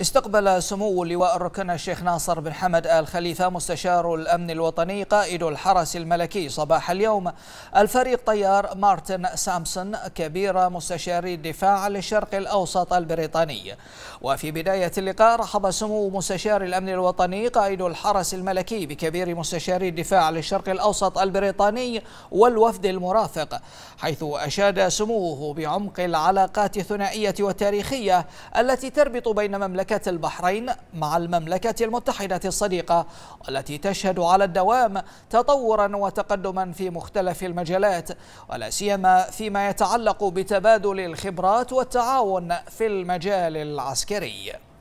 استقبل سمو اللواء الركن الشيخ ناصر بن حمد آل خليفة مستشار الأمن الوطني قائد الحرس الملكي صباح اليوم الفريق طيار مارتن سامسون كبير مستشاري الدفاع للشرق الأوسط البريطاني وفي بداية اللقاء رحب سمو مستشار الأمن الوطني قائد الحرس الملكي بكبير مستشاري الدفاع للشرق الأوسط البريطاني والوفد المرافق حيث أشاد سموه بعمق العلاقات الثنائية والتاريخية التي تربط بين مملكة مملكه البحرين مع المملكة المتحدة الصديقة والتي تشهد على الدوام تطورا وتقدما في مختلف المجالات ولا سيما فيما يتعلق بتبادل الخبرات والتعاون في المجال العسكري